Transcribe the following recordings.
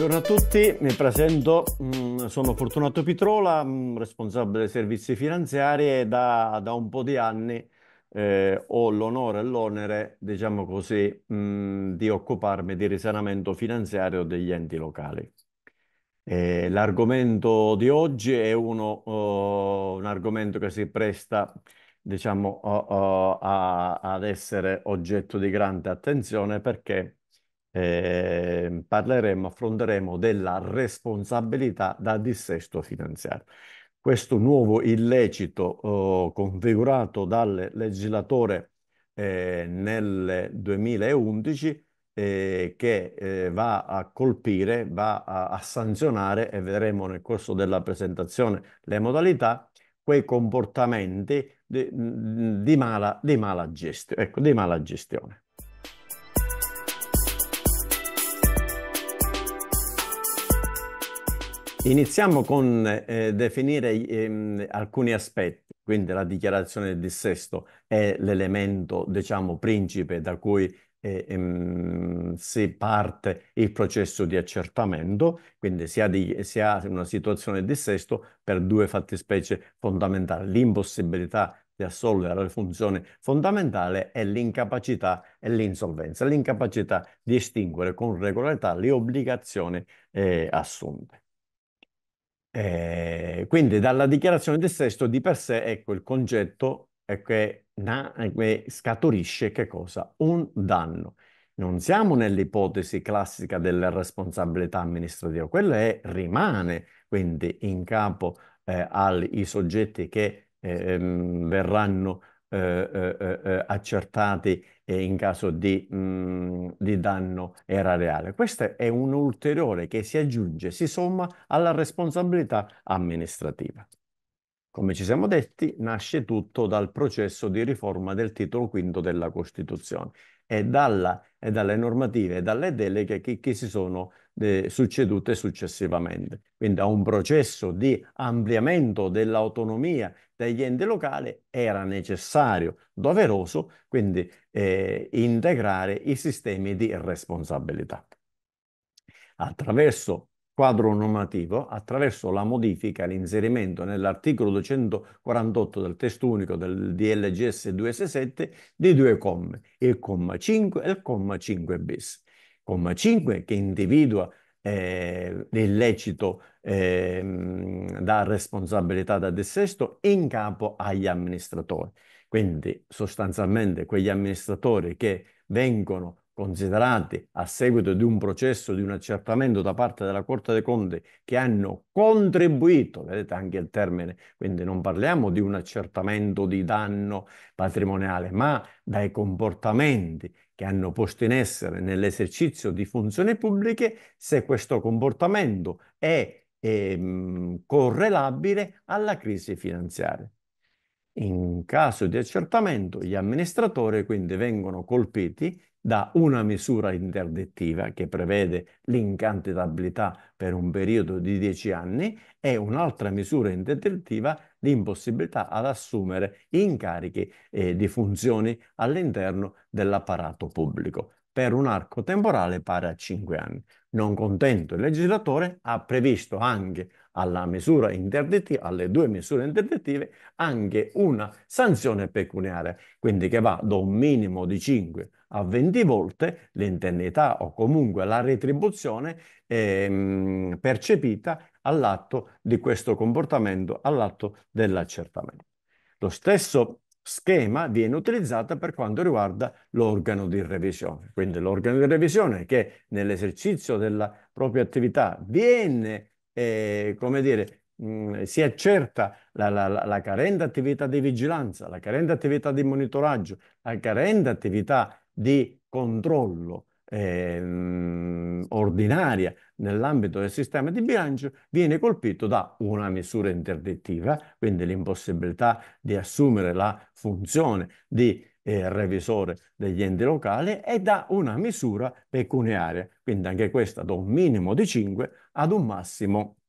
Buongiorno a tutti, mi presento, mm, sono Fortunato Pitrola, mm, responsabile dei servizi finanziari e da, da un po' di anni eh, ho l'onore e l'onere, diciamo così, mh, mm, di occuparmi di risanamento finanziario degli enti locali. Eh, l'argomento di oggi è uno, uh, un argomento che si presta, diciamo, uh, uh, a, ad essere oggetto di grande attenzione perché eh, parleremo, affronteremo della responsabilità da dissesto finanziario. Questo nuovo illecito eh, configurato dal legislatore eh, nel 2011 eh, che eh, va a colpire, va a, a sanzionare e vedremo nel corso della presentazione le modalità, quei comportamenti di, di, mala, di, mala, gestio, ecco, di mala gestione. Iniziamo con eh, definire ehm, alcuni aspetti, quindi la dichiarazione del dissesto è l'elemento, diciamo, principe da cui eh, ehm, si parte il processo di accertamento, quindi si ha, di, si ha una situazione di dissesto per due fattispecie fondamentali, l'impossibilità di assolvere la funzione fondamentale e l'incapacità e l'insolvenza, l'incapacità di estinguere con regolarità le obbligazioni eh, assunte. Eh, quindi dalla dichiarazione del sesto di per sé, ecco, il concetto è che, na, che scaturisce che cosa? Un danno. Non siamo nell'ipotesi classica della responsabilità amministrativa, quella è, rimane quindi in capo eh, ai soggetti che eh, ehm, verranno eh, eh, eh, accertati in caso di, mh, di danno erariale. Questo è un ulteriore che si aggiunge, si somma alla responsabilità amministrativa. Come ci siamo detti, nasce tutto dal processo di riforma del titolo V della Costituzione è, dalla, è dalle normative e dalle deleghe che, che si sono eh, succedute successivamente. Quindi a un processo di ampliamento dell'autonomia degli enti locali era necessario, doveroso, quindi eh, integrare i sistemi di responsabilità. Attraverso quadro normativo attraverso la modifica e l'inserimento nell'articolo 248 del testo unico del DLGS 267 di due comme, il comma 5 e il comma 5 bis. Comma 5 che individua eh, l'illecito eh, da responsabilità da dissesto in capo agli amministratori. Quindi sostanzialmente quegli amministratori che vengono considerati a seguito di un processo di un accertamento da parte della Corte dei Conti che hanno contribuito, vedete anche il termine, quindi non parliamo di un accertamento di danno patrimoniale, ma dai comportamenti che hanno posto in essere nell'esercizio di funzioni pubbliche, se questo comportamento è ehm, correlabile alla crisi finanziaria. In caso di accertamento, gli amministratori quindi vengono colpiti da una misura interdettiva che prevede l'incantitabilità per un periodo di 10 anni e un'altra misura interdettiva l'impossibilità ad assumere incarichi eh, di funzioni all'interno dell'apparato pubblico per un arco temporale pari a 5 anni. Non contento, il legislatore ha previsto anche alla misura interdettiva, alle due misure interdettive, anche una sanzione pecuniaria, quindi che va da un minimo di 5 a 20 volte l'indennità o comunque la retribuzione ehm, percepita all'atto di questo comportamento, all'atto dell'accertamento. Lo stesso schema viene utilizzato per quanto riguarda l'organo di revisione. Quindi l'organo di revisione che nell'esercizio della propria attività viene, eh, come dire, mm, si accerta la, la, la, carente attività di vigilanza, la carente attività di monitoraggio, la carente attività di controllo eh, ordinaria nell'ambito del sistema di bilancio viene colpito da una misura interdittiva, quindi l'impossibilità di assumere la funzione di eh, revisore degli enti locali e da una misura pecuniaria, quindi anche questa da un minimo di 5 ad un massimo di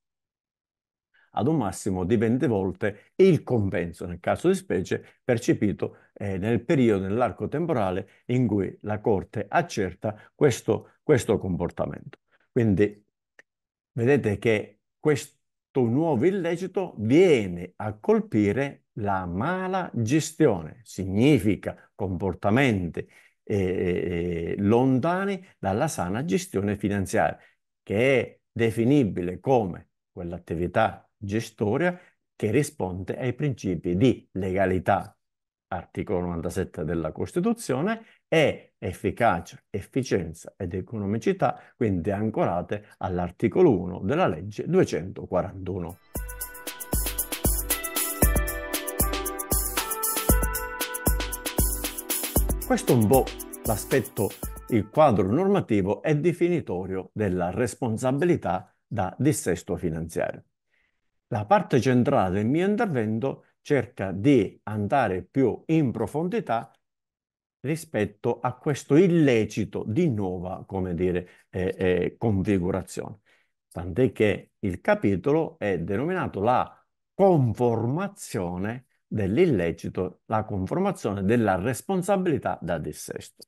ad un massimo di 20 volte il compenso, nel caso di specie, percepito eh, nel periodo, nell'arco temporale in cui la Corte accerta questo, questo comportamento. Quindi vedete che questo nuovo illecito viene a colpire la mala gestione, significa comportamenti eh, eh lontani dalla sana gestione finanziaria, che è definibile come quell'attività gestoria che risponde ai principi di legalità, articolo 97 della Costituzione, e efficacia, efficienza ed economicità, quindi ancorate all'articolo 1 della legge 241. Questo è un po' l'aspetto, il quadro normativo e definitorio della responsabilità da dissesto finanziario. La parte centrale del mio intervento cerca di andare più in profondità rispetto a questo illecito di nuova, come dire, eh, eh, configurazione. Tant'è che il capitolo è denominato la conformazione dell'illecito, la conformazione della responsabilità da dissesto.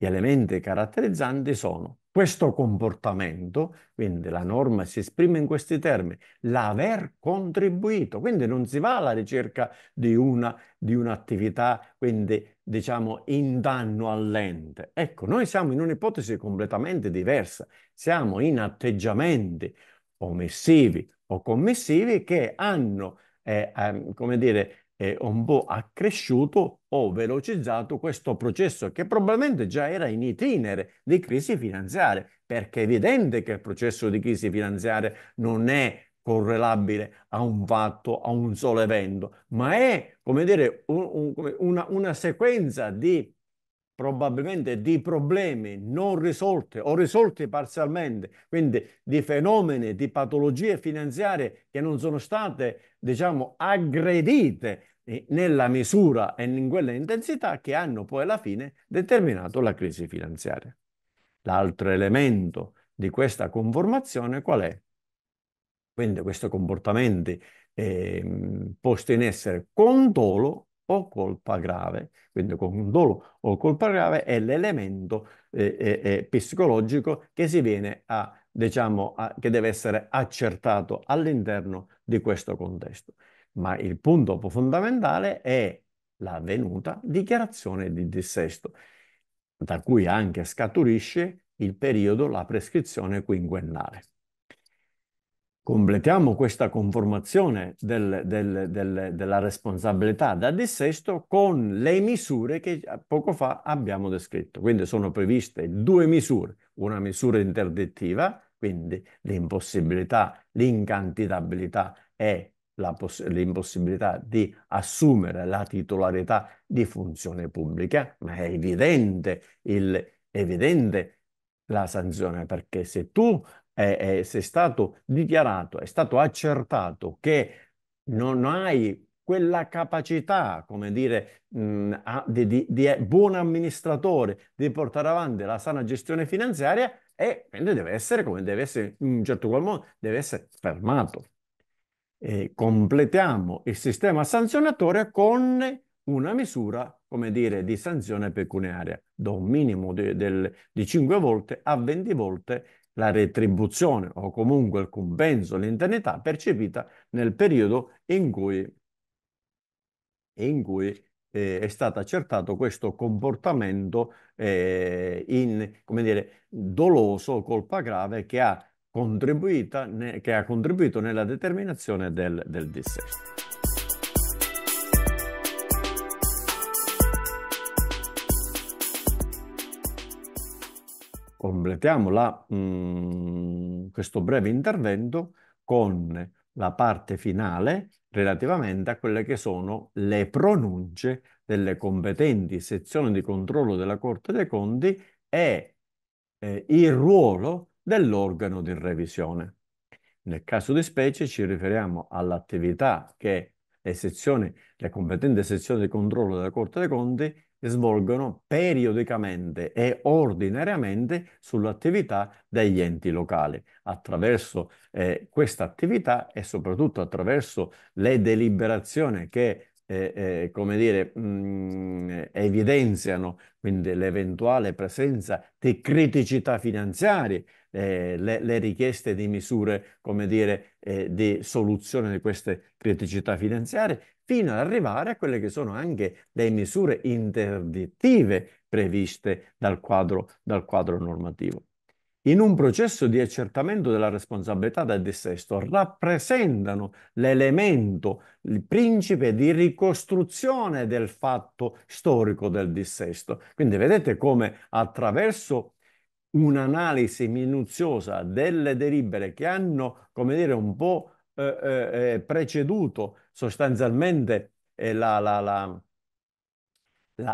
Gli elementi caratterizzanti sono questo comportamento, quindi la norma si esprime in questi termini, l'aver contribuito, quindi non si va alla ricerca di, una, di un'attività, quindi diciamo in danno all'ente. Ecco, noi siamo in un'ipotesi completamente diversa, siamo in atteggiamenti omissivi o commissivi che hanno, eh, eh, come dire, eh, Ombo ha cresciuto o velocizzato questo processo che probabilmente già era in itinere di crisi finanziaria, perché è evidente che il processo di crisi finanziaria non è correlabile a un fatto, a un solo evento, ma è, come dire, un, un, una, una sequenza di probabilmente di problemi non risolti o risolti parzialmente, quindi di fenomeni, di patologie finanziarie che non sono state, diciamo, aggredite eh, nella misura e in quella intensità che hanno poi alla fine determinato la crisi finanziaria. L'altro elemento di questa conformazione qual è? Quindi questi comportamenti eh, posti in essere con dolo o colpa grave, quindi con un dolo o colpa grave è l'elemento eh, eh, eh, psicologico che si viene a, diciamo, a, che deve essere accertato all'interno di questo contesto. Ma il punto fondamentale è l'avvenuta dichiarazione di dissesto, da cui anche scaturisce il periodo, la prescrizione quinquennale. Completiamo questa conformazione del, del, del, della responsabilità da dissesto con le misure che poco fa abbiamo descritto. Quindi sono previste due misure, una misura interdittiva, quindi l'impossibilità, l'incantitabilità e l'impossibilità di assumere la titolarità di funzione pubblica, ma è evidente, il, evidente la sanzione perché se tu eh, eh, se è stato dichiarato, è stato accertato che non hai quella capacità, come dire, mh, a, di, di, di buon amministratore di portare avanti la sana gestione finanziaria e quindi deve essere, come deve essere in un certo qual modo, deve essere fermato. E completiamo il sistema sanzionatorio con una misura, come dire, di sanzione pecuniaria da un minimo di, del, di 5 volte a 20 volte la retribuzione o comunque il compenso, l'indennità percepita nel periodo in cui, in cui eh, è stato accertato questo comportamento eh, in, come dire, doloso, colpa grave che ha, che ha contribuito nella determinazione del, del dissesto. Completiamo la, mh, mm, questo breve intervento con la parte finale relativamente a quelle che sono le pronunce delle competenti sezioni di controllo della Corte dei Conti e eh, il ruolo dell'organo di revisione. Nel caso di specie ci riferiamo all'attività che le sezioni, le competenti sezioni di controllo della Corte dei Conti svolgono periodicamente e ordinariamente sull'attività degli enti locali. Attraverso eh, questa attività e soprattutto attraverso le deliberazioni che eh, eh, come dire, mh, mm, evidenziano quindi l'eventuale presenza di criticità finanziarie eh, le, le, richieste di misure, come dire, eh, di soluzione di queste criticità finanziarie, fino ad arrivare a quelle che sono anche le misure interdittive previste dal quadro, dal quadro normativo. In un processo di accertamento della responsabilità del dissesto rappresentano l'elemento, il principe di ricostruzione del fatto storico del dissesto. Quindi vedete come attraverso un'analisi minuziosa delle delibere che hanno, come dire, un po' eh, eh, eh preceduto sostanzialmente eh, la, la, la,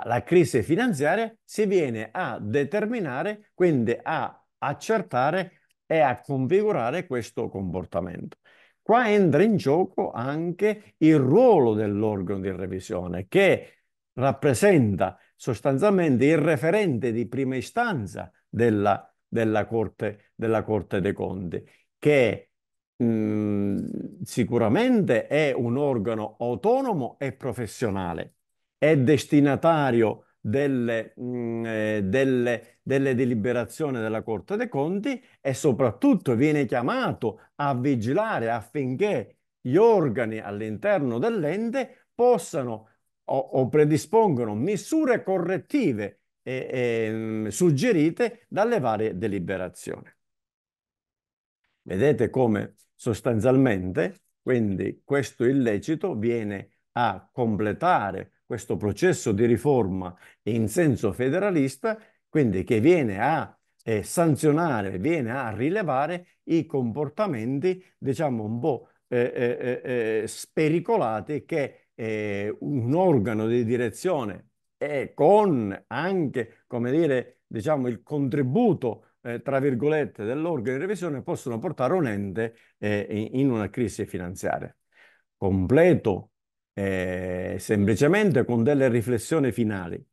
la, crisi finanziaria, si viene a determinare, quindi a accertare e a configurare questo comportamento. Qua entra in gioco anche il ruolo dell'organo di revisione che rappresenta sostanzialmente il referente di prima istanza della, della, corte, della corte, dei Conti, che mh, mhmm, sicuramente è un organo autonomo e professionale, è destinatario delle, mh, mhmm, eh, delle, delle, deliberazioni della Corte dei Conti e soprattutto viene chiamato a vigilare affinché gli organi all'interno dell'ente possano o, o predispongano misure correttive eh, eh, suggerite dalle varie deliberazioni. Vedete come sostanzialmente quindi questo illecito viene a completare questo processo di riforma in senso federalista, quindi che viene a eh, sanzionare, viene a rilevare i comportamenti, diciamo, un po' eh, eh, eh, eh spericolati che eh, un organo di direzione e con anche, come dire, diciamo, il contributo eh, tra virgolette, dell'organo di revisione possono portare un ente eh, in una crisi finanziaria. Completo eh, semplicemente con delle riflessioni finali.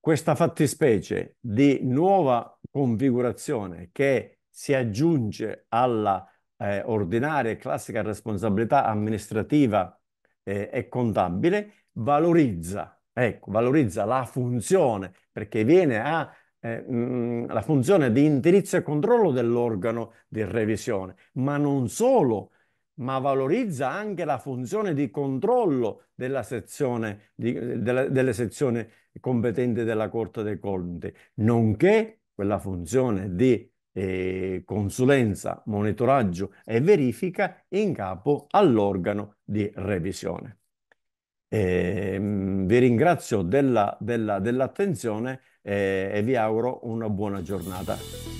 Questa fattispecie di nuova configurazione che si aggiunge alla eh, ordinaria e classica responsabilità amministrativa eh, e contabile valorizza Ecco, valorizza la funzione perché viene a eh, mm, la funzione di indirizzo e controllo dell'organo di revisione, ma non solo, ma valorizza anche la funzione di controllo sezione, di, della, delle sezioni competenti della Corte dei Conti, nonché quella funzione di eh, consulenza, monitoraggio e verifica in capo all'organo di revisione. Eh, vi ringrazio della, della, dell'attenzione e, eh, e vi auguro una buona giornata.